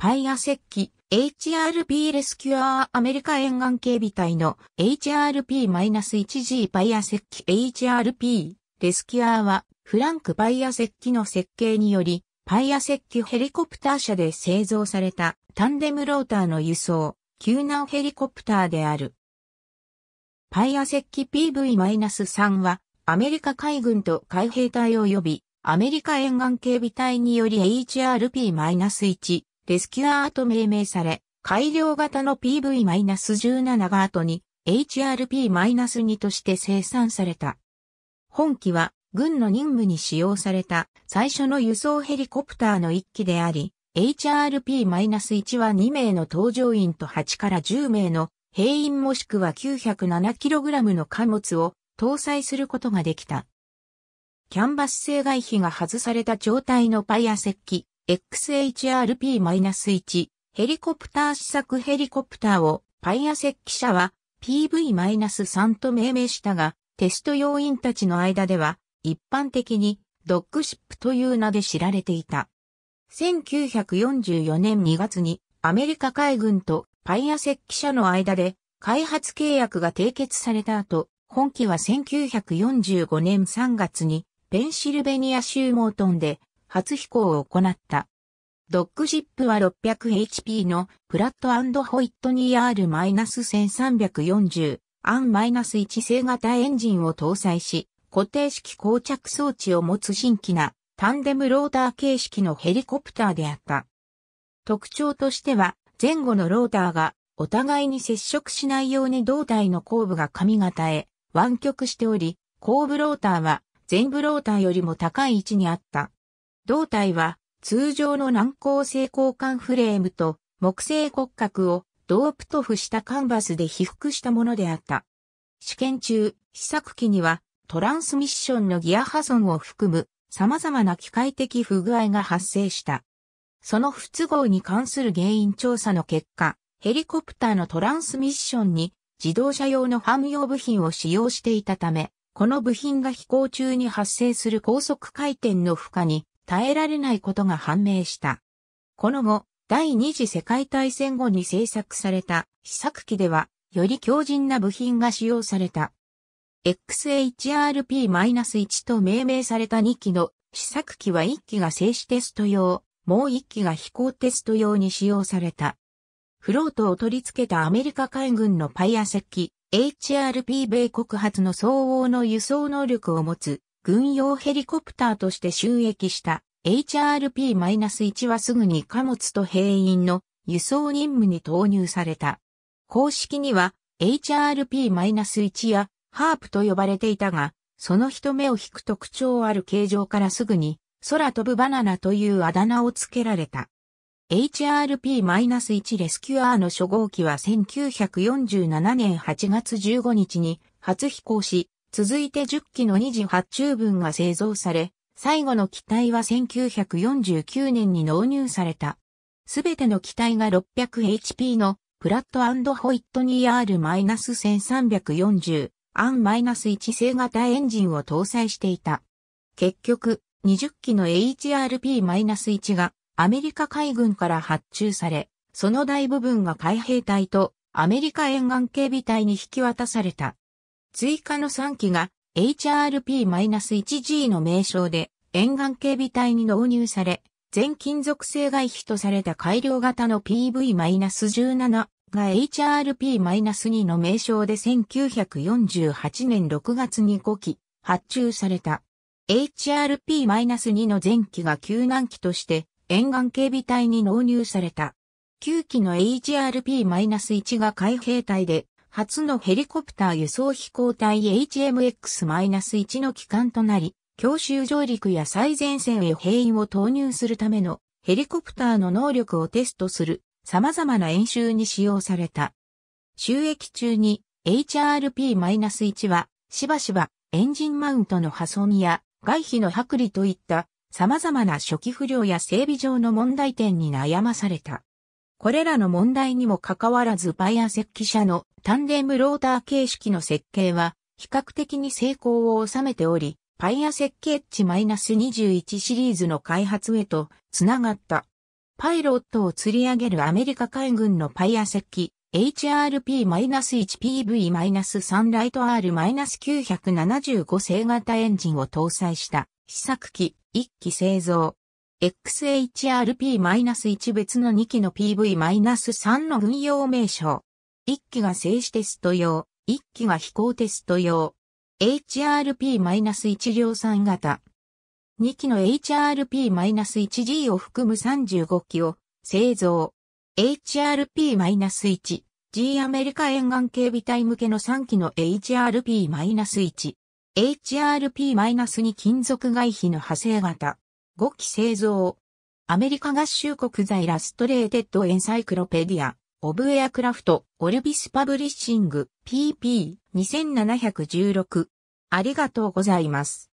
パイア石器、HRP レスキュアーアメリカ沿岸警備隊の HRP-1G パイア石器 HRP レスキュアーはフランク・パイア石器の設計によりパイア石器ヘリコプター車で製造されたタンデムローターの輸送、救難ヘリコプターである。パイア石器 PV-3 はアメリカ海軍と海兵隊及びアメリカ沿岸警備隊により HRP-1 レスキュアーと命名され、改良型の PV-17 が後に HRP-2 として生産された。本機は軍の任務に使用された最初の輸送ヘリコプターの1機であり、HRP-1 は2名の搭乗員と8から10名の兵員もしくは 907kg の貨物を搭載することができた。キャンバス製外皮が外された状態のパイア石器、XHRP-1 ヘリコプター試作ヘリコプターをパイア設計者は PV-3 と命名したが、テスト要員たちの間では一般的にドッグシップという名で知られていた。1944年2月にアメリカ海軍とパイア設計者の間で開発契約が締結された後、本機は1945年3月にペンシルベニア州モートンで初飛行を行った。ドッグシップは 600HP のプラットホイットニー R-1340 アン -1 製型エンジンを搭載し、固定式膠着装置を持つ新規なタンデムローター形式のヘリコプターであった。特徴としては、前後のローターがお互いに接触しないように胴体の後部が髪型へ湾曲しており、後部ローターは前部ローターよりも高い位置にあった。胴体は通常の軟鋼性交換フレームと木製骨格をドープ塗布したカンバスで被覆したものであった。試験中、試作機にはトランスミッションのギア破損を含む様々な機械的不具合が発生した。その不都合に関する原因調査の結果、ヘリコプターのトランスミッションに自動車用のファム用部品を使用していたため、この部品が飛行中に発生する高速回転の負荷に耐えられないことが判明した。この後、第二次世界大戦後に製作された試作機では、より強靭な部品が使用された。XHRP-1 と命名された2機の試作機は1機が静止テスト用、もう1機が飛行テスト用に使用された。フロートを取り付けたアメリカ海軍のパイア石機、HRP 米国発の相応の輸送能力を持つ軍用ヘリコプターとして収益した HRP-1 はすぐに貨物と兵員の輸送任務に投入された。公式には HRP-1 やハープと呼ばれていたが、その人目を引く特徴ある形状からすぐに空飛ぶバナナというあだ名を付けられた。HRP-1 レスキュアーの初号機は1947年8月15日に初飛行し、続いて10機の2次発注分が製造され、最後の機体は1949年に納入された。すべての機体が 600HP のプラットホイットニー R-1340 アン -1 製型エンジンを搭載していた。結局、20機の HRP-1 がアメリカ海軍から発注され、その大部分が海兵隊とアメリカ沿岸警備隊に引き渡された。追加の3機が HRP-1G の名称で沿岸警備隊に納入され、全金属性外皮とされた改良型の PV-17 が HRP-2 の名称で1948年6月に5機発注された。HRP-2 の前期が救難機として沿岸警備隊に納入された。9機の HRP-1 が海兵隊で初のヘリコプター輸送飛行隊 HMX-1 の機関となり、強襲上陸や最前線へ兵員を投入するためのヘリコプターの能力をテストする様々な演習に使用された。収益中に HRP-1 はしばしばエンジンマウントの破損や外皮の剥離といった様々な初期不良や整備上の問題点に悩まされた。これらの問題にもかかわらずバイア設記者のタンデムローター形式の設計は比較的に成功を収めており、パイア設計値 -21 シリーズの開発へとつながった。パイロットを釣り上げるアメリカ海軍のパイア石器 HRP-1PV-3 ライト R-975 星型エンジンを搭載した試作機1機製造。XHRP-1 別の2機の PV-3 の軍用名称。一機が静止テスト用、一機が飛行テスト用。HRP-1 量産型。2機の HRP-1G を含む35機を製造。HRP-1、G アメリカ沿岸警備隊向けの3機の HRP-1。HRP-2 金属外皮の派生型。5機製造。アメリカ合衆国在ラストレーテッドエンサイクロペディア。オブエアクラフト、オルビスパブリッシング、PP2716。ありがとうございます。